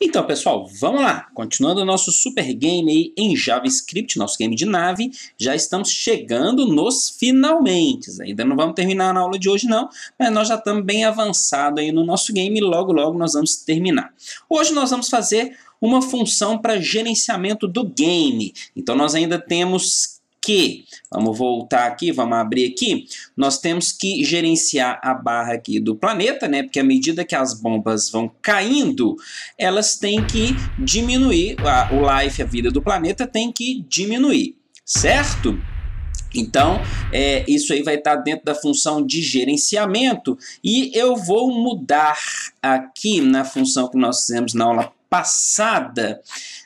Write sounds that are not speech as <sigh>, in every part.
Então, pessoal, vamos lá. Continuando o nosso super game aí em JavaScript, nosso game de nave, já estamos chegando nos finalmente. Ainda não vamos terminar na aula de hoje não, mas nós já estamos bem avançado aí no nosso game e logo logo nós vamos terminar. Hoje nós vamos fazer uma função para gerenciamento do game. Então nós ainda temos que, vamos voltar aqui, vamos abrir aqui, nós temos que gerenciar a barra aqui do planeta, né? Porque à medida que as bombas vão caindo, elas têm que diminuir, a, o life, a vida do planeta tem que diminuir, certo? Então, é, isso aí vai estar dentro da função de gerenciamento e eu vou mudar aqui na função que nós fizemos na aula passada,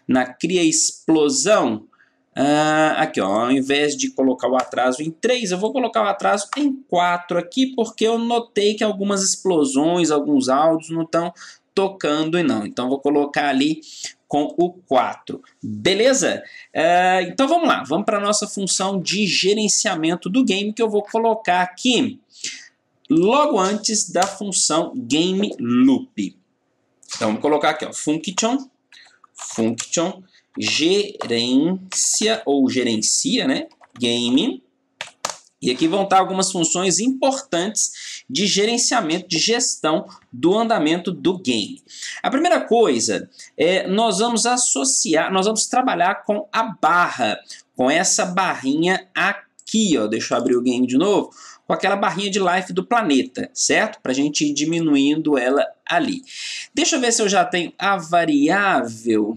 na cria explosão, ah, aqui, ó, ao invés de colocar o atraso em 3, eu vou colocar o atraso em 4 aqui, porque eu notei que algumas explosões, alguns áudios não estão tocando e não. Então, vou colocar ali com o 4. Beleza? Ah, então, vamos lá. Vamos para a nossa função de gerenciamento do game, que eu vou colocar aqui logo antes da função game loop. Então, vou colocar aqui, ó, function, function, gerência ou gerencia, né? Game. E aqui vão estar algumas funções importantes de gerenciamento, de gestão do andamento do game. A primeira coisa é nós vamos associar, nós vamos trabalhar com a barra, com essa barrinha aqui, ó. Deixa eu abrir o game de novo com aquela barrinha de life do planeta, certo? Para a gente ir diminuindo ela ali. Deixa eu ver se eu já tenho a variável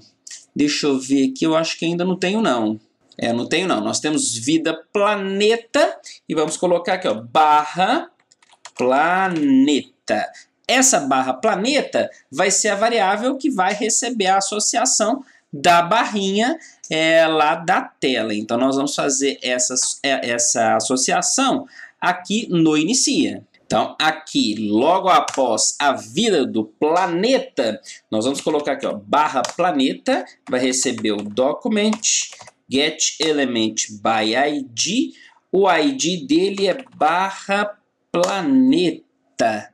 Deixa eu ver aqui, eu acho que ainda não tenho não. É, não tenho não. Nós temos vida planeta e vamos colocar aqui, ó, barra planeta. Essa barra planeta vai ser a variável que vai receber a associação da barrinha é, lá da tela. Então, nós vamos fazer essa, é, essa associação aqui no inicia. Então, aqui, logo após a vida do planeta, nós vamos colocar aqui, ó, barra planeta, vai receber o document, get element by id, o id dele é barra planeta.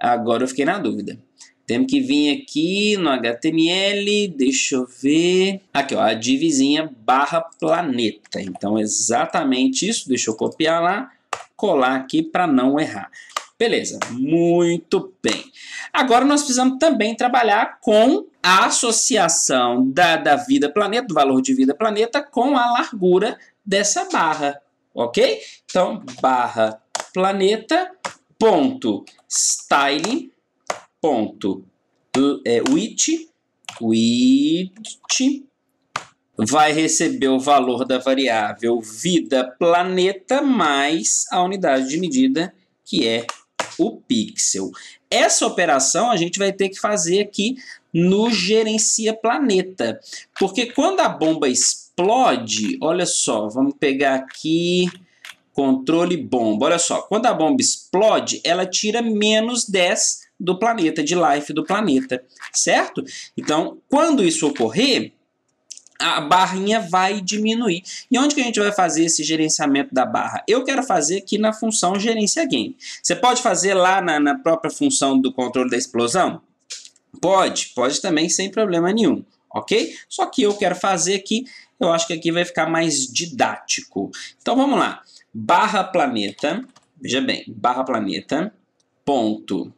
Agora eu fiquei na dúvida. Temos que vir aqui no HTML, deixa eu ver. Aqui, ó, a divizinha barra planeta. Então, exatamente isso, deixa eu copiar lá colar aqui para não errar. Beleza, muito bem. Agora nós precisamos também trabalhar com a associação da, da vida planeta, do valor de vida planeta, com a largura dessa barra, ok? Então, barra planeta, ponto, styling, ponto, é, width, width, vai receber o valor da variável vida planeta mais a unidade de medida, que é o pixel. Essa operação a gente vai ter que fazer aqui no gerencia planeta, porque quando a bomba explode, olha só, vamos pegar aqui controle bomba. Olha só, quando a bomba explode, ela tira menos 10 do planeta, de life do planeta, certo? Então, quando isso ocorrer, a barrinha vai diminuir. E onde que a gente vai fazer esse gerenciamento da barra? Eu quero fazer aqui na função gerência game. Você pode fazer lá na, na própria função do controle da explosão? Pode, pode também sem problema nenhum, ok? Só que eu quero fazer aqui, eu acho que aqui vai ficar mais didático. Então vamos lá, barra planeta, veja bem, barra planeta, ponto,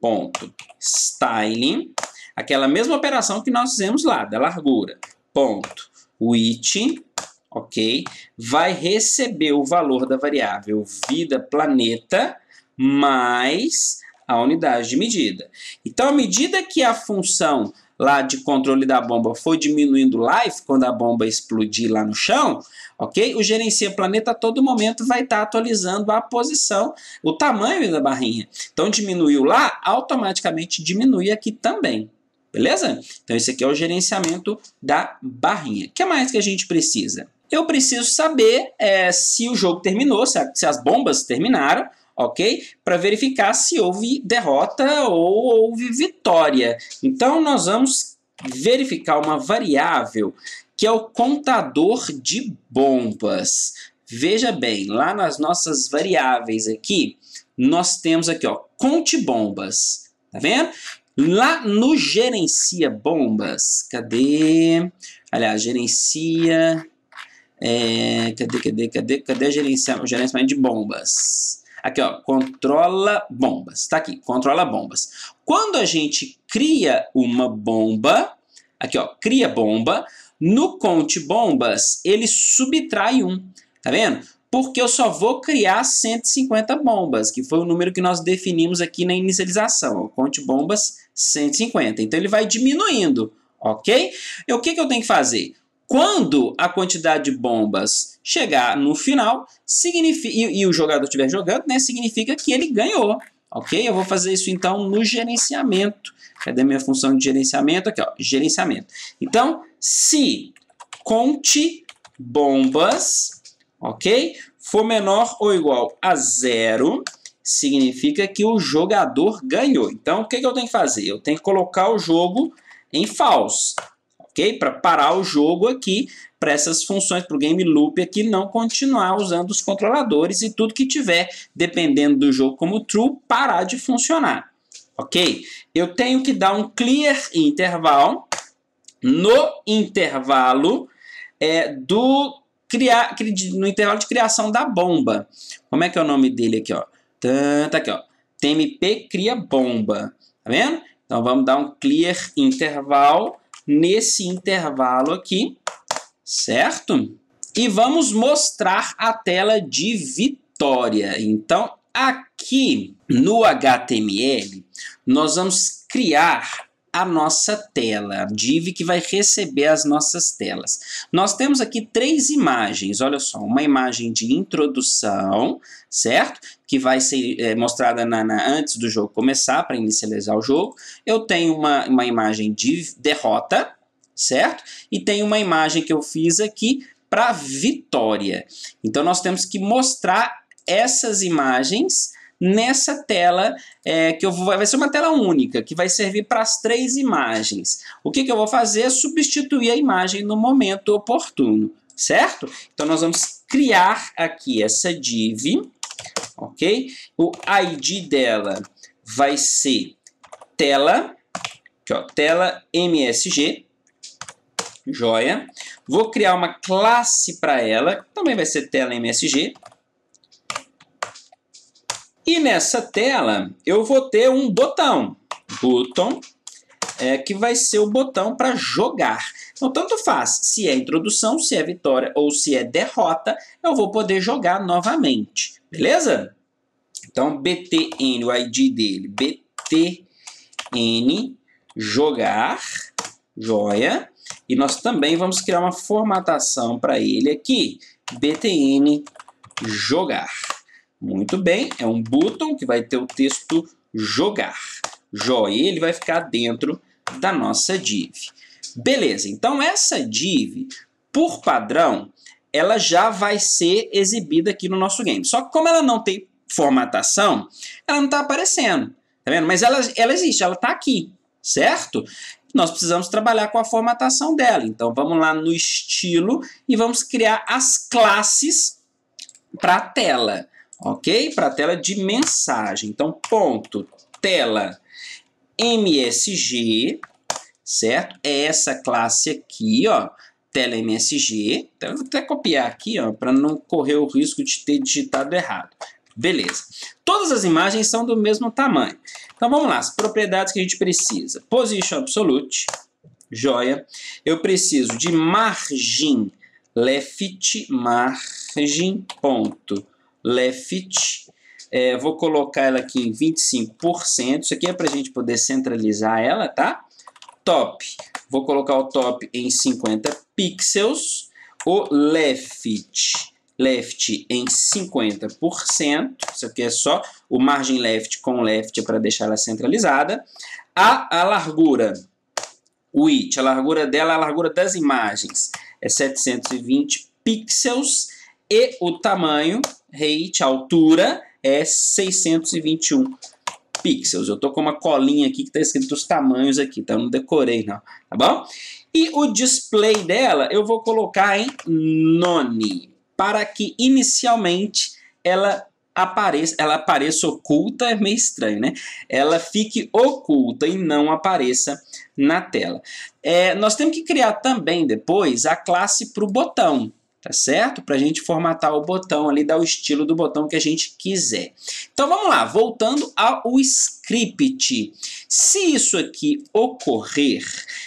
ponto, styling, aquela mesma operação que nós fizemos lá, da largura ponto which, ok, vai receber o valor da variável vida planeta mais a unidade de medida. Então, à medida que a função lá de controle da bomba foi diminuindo o life, quando a bomba explodir lá no chão, ok? O gerencia planeta a todo momento vai estar tá atualizando a posição, o tamanho da barrinha. Então, diminuiu lá, automaticamente diminui aqui também beleza? Então esse aqui é o gerenciamento da barrinha. O que mais que a gente precisa? Eu preciso saber é, se o jogo terminou, se, a, se as bombas terminaram, ok? Para verificar se houve derrota ou houve vitória. Então nós vamos verificar uma variável que é o contador de bombas. Veja bem, lá nas nossas variáveis aqui, nós temos aqui, ó, conte bombas. Tá vendo? Lá no gerencia bombas, cadê? Aliás, gerencia... É, cadê, cadê, cadê, cadê gerencia, o gerenciamento de bombas? Aqui, ó, controla bombas. Tá aqui, controla bombas. Quando a gente cria uma bomba, aqui, ó, cria bomba, no conte bombas, ele subtrai um. Tá vendo? porque eu só vou criar 150 bombas, que foi o número que nós definimos aqui na inicialização. Conte bombas 150. Então ele vai diminuindo, ok? E o que, que eu tenho que fazer? Quando a quantidade de bombas chegar no final, significa, e, e o jogador estiver jogando, né, significa que ele ganhou, ok? Eu vou fazer isso então no gerenciamento. Cadê minha função de gerenciamento? Aqui, ó, gerenciamento. Então, se conte bombas ok? For menor ou igual a zero, significa que o jogador ganhou. Então, o que, que eu tenho que fazer? Eu tenho que colocar o jogo em false, ok? Para parar o jogo aqui, para essas funções, para o game loop aqui não continuar usando os controladores e tudo que tiver, dependendo do jogo como true, parar de funcionar, ok? Eu tenho que dar um clear interval no intervalo é, do criar, no intervalo de criação da bomba. Como é que é o nome dele aqui, ó? Tá aqui, ó. TMP cria bomba, tá vendo? Então vamos dar um clear interval nesse intervalo aqui, certo? E vamos mostrar a tela de vitória. Então aqui no HTML nós vamos criar a nossa tela, a div que vai receber as nossas telas. Nós temos aqui três imagens, olha só, uma imagem de introdução, certo? Que vai ser é, mostrada na, na, antes do jogo começar, para inicializar o jogo. Eu tenho uma, uma imagem de derrota, certo? E tem uma imagem que eu fiz aqui para vitória. Então nós temos que mostrar essas imagens nessa tela, é, que eu vou, vai ser uma tela única, que vai servir para as três imagens. O que, que eu vou fazer é substituir a imagem no momento oportuno, certo? Então nós vamos criar aqui essa div, ok? O ID dela vai ser tela, aqui, ó, tela MSG, joia. Vou criar uma classe para ela, também vai ser tela MSG, e nessa tela eu vou ter um botão, button, é, que vai ser o botão para jogar. Então, tanto faz se é introdução, se é vitória ou se é derrota, eu vou poder jogar novamente, beleza? Então, btn, o ID dele, btn, jogar, joia. E nós também vamos criar uma formatação para ele aqui, btn, jogar. Muito bem, é um button que vai ter o texto jogar. Joy, ele vai ficar dentro da nossa div. Beleza, então essa div, por padrão, ela já vai ser exibida aqui no nosso game. Só que como ela não tem formatação, ela não está aparecendo, tá vendo? Mas ela, ela existe, ela está aqui, certo? Nós precisamos trabalhar com a formatação dela. Então vamos lá no estilo e vamos criar as classes para a tela ok? Para a tela de mensagem. Então, ponto, tela MSG, certo? É essa classe aqui, ó, tela MSG. Então, eu vou até copiar aqui, ó, para não correr o risco de ter digitado errado. Beleza. Todas as imagens são do mesmo tamanho. Então vamos lá, as propriedades que a gente precisa. Position absolute, joia. Eu preciso de margem left, margem ponto Left. É, vou colocar ela aqui em 25%. Isso aqui é para a gente poder centralizar ela, tá? Top. Vou colocar o top em 50 pixels. O left, left em 50%. Isso aqui é só o margem left com left para deixar ela centralizada. A, a largura, width, a largura dela, é a largura das imagens é 720 pixels e o tamanho, rate, altura, é 621 pixels. Eu tô com uma colinha aqui que tá escrito os tamanhos aqui, então não decorei não, tá bom? E o display dela eu vou colocar em none, para que inicialmente ela apareça, ela apareça oculta, é meio estranho, né? Ela fique oculta e não apareça na tela. É, nós temos que criar também depois a classe para o botão tá certo? Para a gente formatar o botão ali, dar o estilo do botão que a gente quiser. Então vamos lá, voltando ao script. Se isso aqui ocorrer,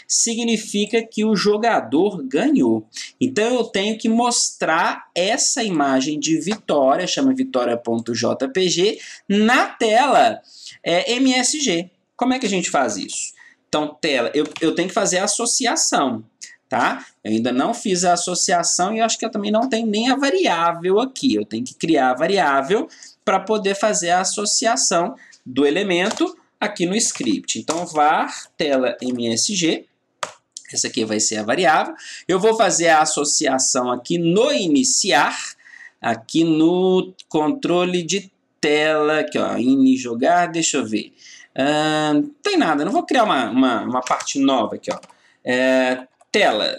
significa que o jogador ganhou. Então eu tenho que mostrar essa imagem de vitória, chama vitória.jpg, na tela é, MSG. Como é que a gente faz isso? Então, tela, eu, eu tenho que fazer a associação tá? Eu ainda não fiz a associação e acho que eu também não tenho nem a variável aqui. Eu tenho que criar a variável para poder fazer a associação do elemento aqui no script. Então, var tela msg, essa aqui vai ser a variável. Eu vou fazer a associação aqui no iniciar, aqui no controle de tela, aqui ó, in jogar, deixa eu ver. Uh, não tem nada, não vou criar uma, uma, uma parte nova aqui, ó. É, tela,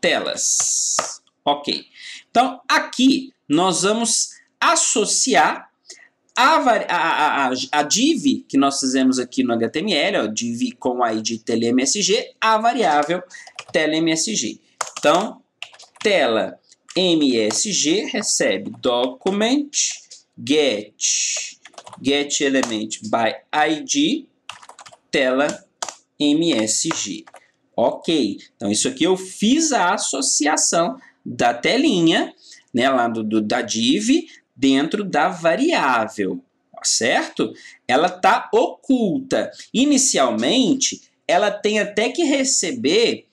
telas. Ok. Então, aqui nós vamos associar a, a, a, a, div que nós fizemos aqui no HTML, ó, div com id telemsg, a variável telemsg. Então, tela msg recebe document get get element by id tela msg. Ok, então isso aqui eu fiz a associação da telinha, né, lá do, do da div, dentro da variável, tá certo? Ela está oculta. Inicialmente, ela tem até que receber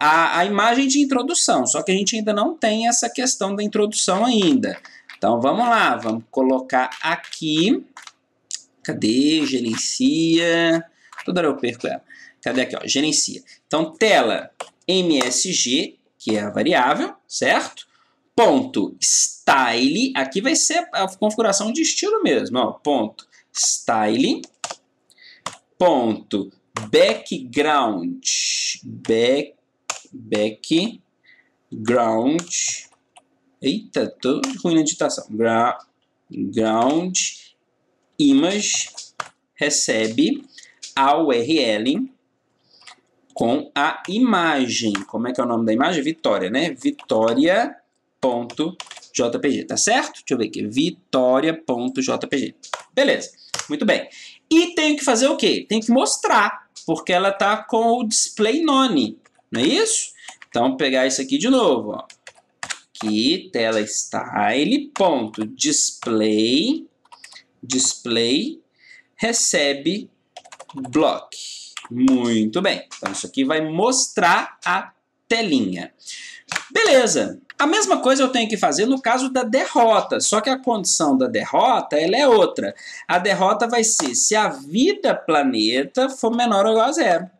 a, a imagem de introdução, só que a gente ainda não tem essa questão da introdução ainda. Então vamos lá, vamos colocar aqui. Cadê? Gerencia. Toda hora eu perco ela. Cadê aqui? Ó, gerencia. Então, tela MSG, que é a variável, certo? Ponto style, aqui vai ser a configuração de estilo mesmo, ó, ponto style, ponto background, back, background, eita, tô ruim na digitação, Gra, ground image recebe a URL com a imagem. Como é que é o nome da imagem? Vitória, né? Vitória.jpg, tá certo? Deixa eu ver aqui. Vitória.jpg. Beleza, muito bem. E tenho que fazer o quê? Tenho que mostrar, porque ela está com o display none, não é isso? Então, pegar isso aqui de novo, ó. Aqui, tela style, ponto, display, display, recebe block. Muito bem. Então isso aqui vai mostrar a telinha. Beleza. A mesma coisa eu tenho que fazer no caso da derrota, só que a condição da derrota ela é outra. A derrota vai ser se a vida planeta for menor ou igual a zero,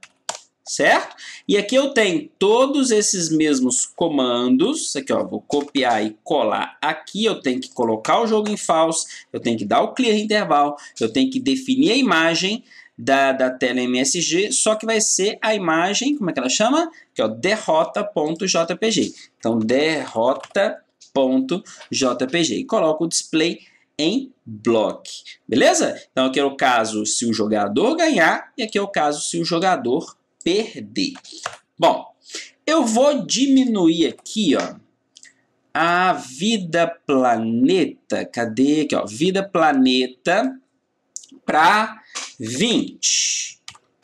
certo? E aqui eu tenho todos esses mesmos comandos, aqui ó, vou copiar e colar aqui, eu tenho que colocar o jogo em falso, eu tenho que dar o clear interval, eu tenho que definir a imagem, da, da tela MSG, só que vai ser a imagem, como é que ela chama? Que é o derrota.jpg. Então, derrota.jpg. E coloca o display em block, beleza? Então, aqui é o caso se o jogador ganhar e aqui é o caso se o jogador perder. Bom, eu vou diminuir aqui, ó, a vida planeta, cadê aqui, ó, vida planeta para 20,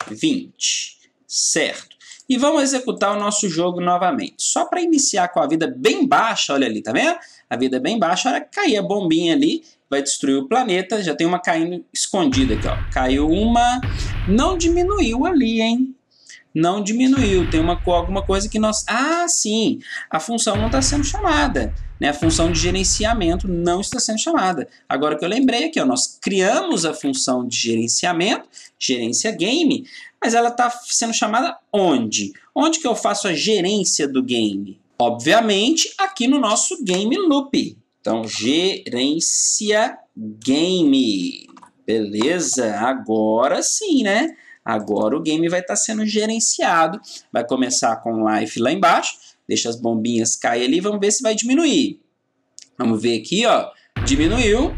20, certo. E vamos executar o nosso jogo novamente. Só para iniciar com a vida bem baixa, olha ali, tá vendo? A vida bem baixa, olha, cair a bombinha ali, vai destruir o planeta. Já tem uma caindo escondida aqui, ó. Caiu uma, não diminuiu ali, hein? Não diminuiu, tem uma, alguma coisa que nós... Ah, sim, a função não está sendo chamada. Né? A função de gerenciamento não está sendo chamada. Agora que eu lembrei aqui, ó, nós criamos a função de gerenciamento, gerência game, mas ela está sendo chamada onde? Onde que eu faço a gerência do game? Obviamente, aqui no nosso game loop. Então, gerência game. Beleza? Agora sim, né? Agora o game vai estar tá sendo gerenciado. Vai começar com life lá embaixo Deixa as bombinhas cair ali, vamos ver se vai diminuir. Vamos ver aqui, ó. Diminuiu,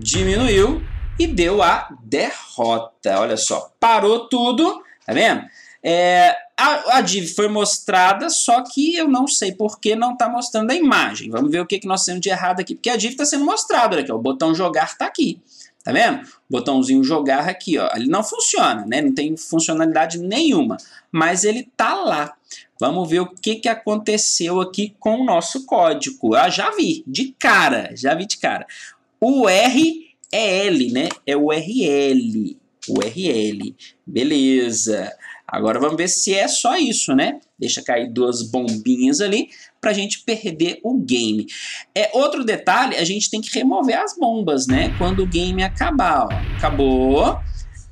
diminuiu e deu a derrota. Olha só, parou tudo, tá vendo? É, a, a div foi mostrada, só que eu não sei por que não está mostrando a imagem. Vamos ver o que, que nós temos de errado aqui, porque a div está sendo mostrada. Olha aqui, ó, o botão jogar está aqui. Tá vendo? Botãozinho jogar aqui, ó. Ele não funciona, né? Não tem funcionalidade nenhuma. Mas ele tá lá. Vamos ver o que, que aconteceu aqui com o nosso código. Ah, já vi, de cara, já vi de cara. O R é L, né? É o RL, URL. Beleza. Agora vamos ver se é só isso, né? Deixa cair duas bombinhas ali para a gente perder o game. É outro detalhe, a gente tem que remover as bombas, né? Quando o game acabar, ó. Acabou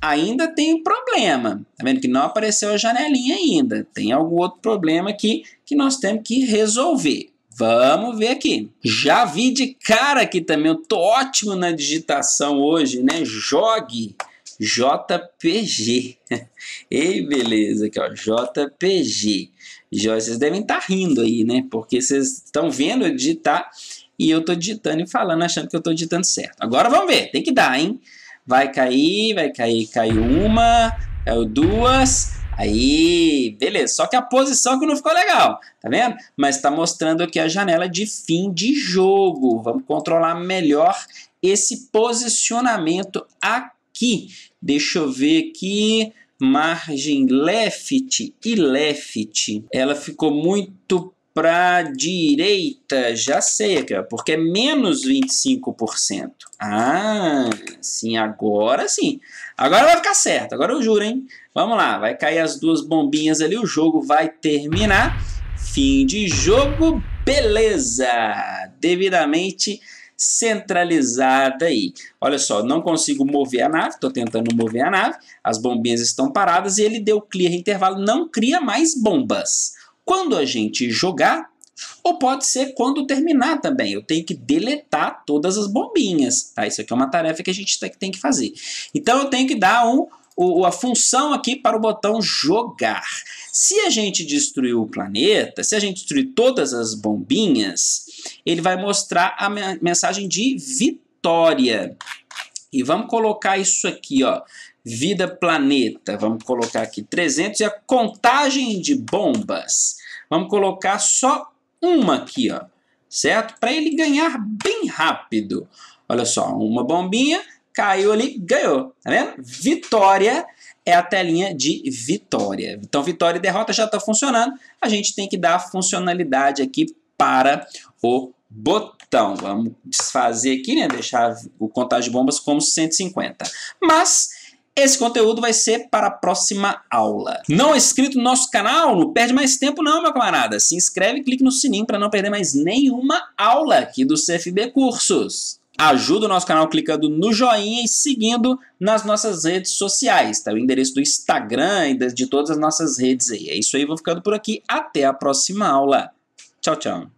ainda tem um problema. Tá vendo que não apareceu a janelinha ainda. Tem algum outro problema aqui que nós temos que resolver. Vamos ver aqui. Já vi de cara aqui também. Eu tô ótimo na digitação hoje, né? Jogue. JPG. <laughs> Ei, beleza, aqui ó, JPG. Vocês devem estar tá rindo aí, né? Porque vocês estão vendo eu digitar e eu tô digitando e falando, achando que eu tô digitando certo. Agora vamos ver, tem que dar, hein? Vai cair, vai cair, caiu uma, caiu duas. Aí, beleza. Só que a posição que não ficou legal, tá vendo? Mas está mostrando aqui a janela de fim de jogo. Vamos controlar melhor esse posicionamento aqui. Deixa eu ver aqui margem left e left. Ela ficou muito para direita, já sei, porque é menos 25%. Ah, sim, agora sim. Agora vai ficar certo, agora eu juro, hein? Vamos lá, vai cair as duas bombinhas ali, o jogo vai terminar. Fim de jogo, beleza! Devidamente centralizada aí. Olha só, não consigo mover a nave, estou tentando mover a nave, as bombinhas estão paradas e ele deu clear intervalo, não cria mais bombas quando a gente jogar, ou pode ser quando terminar também. Eu tenho que deletar todas as bombinhas, tá? Isso aqui é uma tarefa que a gente tá, tem que fazer. Então eu tenho que dar um, o, a função aqui para o botão jogar. Se a gente destruir o planeta, se a gente destruir todas as bombinhas, ele vai mostrar a mensagem de vitória. E vamos colocar isso aqui, ó. Vida Planeta, vamos colocar aqui 300 e a contagem de bombas. Vamos colocar só uma aqui, ó, certo? Para ele ganhar bem rápido. Olha só, uma bombinha, caiu ali, ganhou, tá vendo? Vitória é a telinha de vitória. Então, vitória e derrota já está funcionando. A gente tem que dar a funcionalidade aqui para o botão. Vamos desfazer aqui, né? Deixar o contagem de bombas como 150. Mas esse conteúdo vai ser para a próxima aula. Não é inscrito no nosso canal? Não perde mais tempo não, meu camarada. Se inscreve e clique no sininho para não perder mais nenhuma aula aqui do CFB Cursos. Ajuda o nosso canal clicando no joinha e seguindo nas nossas redes sociais, tá? O endereço do Instagram e de todas as nossas redes aí. É isso aí, vou ficando por aqui. Até a próxima aula. Tchau, tchau.